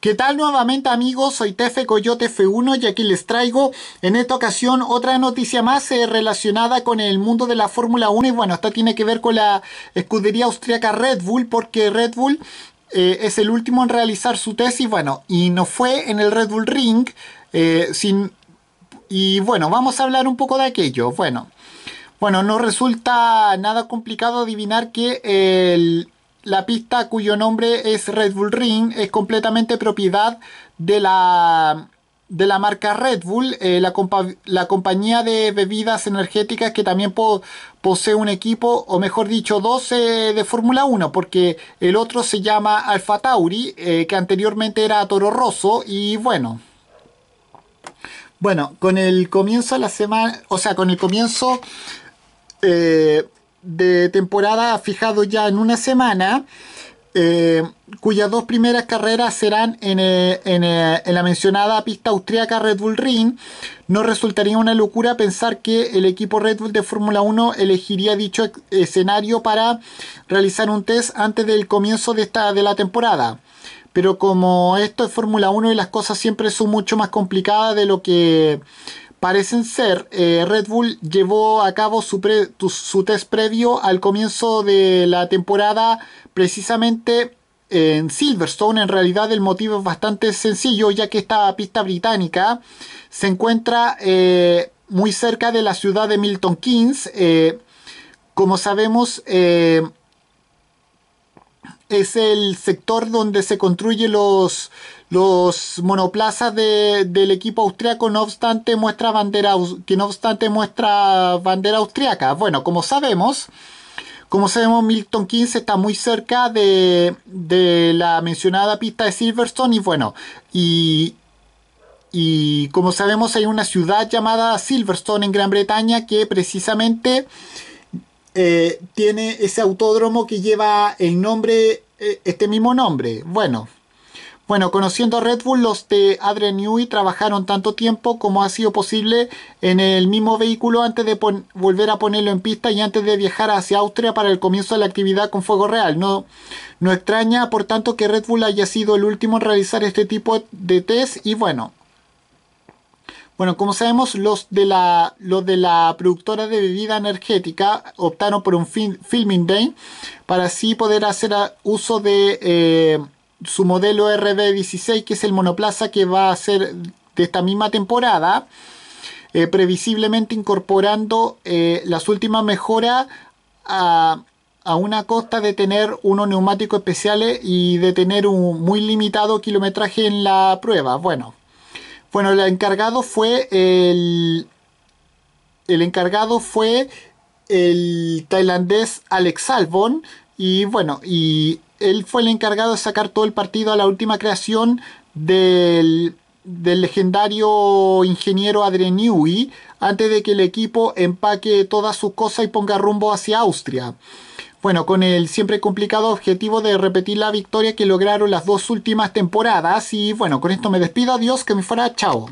¿Qué tal nuevamente amigos? Soy Tefe Coyote F1 y aquí les traigo en esta ocasión otra noticia más eh, relacionada con el mundo de la Fórmula 1 y bueno, esto tiene que ver con la escudería austríaca Red Bull porque Red Bull eh, es el último en realizar su tesis, bueno, y no fue en el Red Bull Ring eh, sin... Y bueno, vamos a hablar un poco de aquello. Bueno, bueno, no resulta nada complicado adivinar que el la pista cuyo nombre es Red Bull Ring es completamente propiedad de la, de la marca Red Bull, eh, la, compañía de bebidas energéticas que también posee un equipo, o mejor dicho, dos eh, de Fórmula 1, porque el otro se llama Alfa Tauri, eh, que anteriormente era Toro Rosso, y bueno. Bueno, con el comienzo de la semana, o sea, con el comienzo eh, de temporada fijado ya en una semana, eh, cuyas dos primeras carreras serán eh, eh, en, la mencionada pista austríaca Red Bull Ring. No resultaría una locura pensar que el equipo Red Bull de Fórmula 1 elegiría dicho escenario para realizar un test antes del comienzo de, esta, de la temporada. Pero como esto es Fórmula 1 y las cosas siempre son mucho más complicadas de lo que parecen ser, eh, Red Bull llevó a cabo su, test previo al comienzo de la temporada precisamente en Silverstone. En realidad el motivo es bastante sencillo ya que esta pista británica se encuentra eh, muy cerca de la ciudad de Milton Keynes. Eh, como sabemos, es el sector donde se construyen los, los monoplazas del equipo austriaco, no obstante muestra bandera, que no obstante muestra bandera austriaca. Bueno, como sabemos, como sabemos, Milton 15 está muy cerca de, la mencionada pista de Silverstone y bueno, y, y como sabemos hay una ciudad llamada Silverstone en Gran Bretaña que precisamente eh, tiene ese autódromo que lleva el nombre eh, este mismo nombre. Bueno, bueno, conociendo a Red Bull, los de Adrian Newey trabajaron tanto tiempo como ha sido posible en el mismo vehículo antes de volver a ponerlo en pista y antes de viajar hacia Austria para el comienzo de la actividad con fuego real. No, no extraña, por tanto, que Red Bull haya sido el último en realizar este tipo de test y bueno. Bueno, como sabemos, los de la, los de la productora de bebida energética optaron por un filming day para así poder hacer uso de eh, su modelo RB16, que es el monoplaza que va a ser de esta misma temporada, eh, previsiblemente incorporando eh, las últimas mejoras a, a una costa de tener unos neumáticos especiales y de tener un muy limitado kilometraje en la prueba. Bueno, bueno, el encargado fue el. El encargado fue el tailandés Alex Albon. Y bueno, y él fue el encargado de sacar todo el partido a la última creación del, del legendario ingeniero Adrian Newey antes de que el equipo empaque todas sus cosas y ponga rumbo hacia Austria bueno, con el siempre complicado objetivo de repetir la victoria que lograron las dos últimas temporadas. Y bueno, con esto me despido, adiós, que me fuera, chao.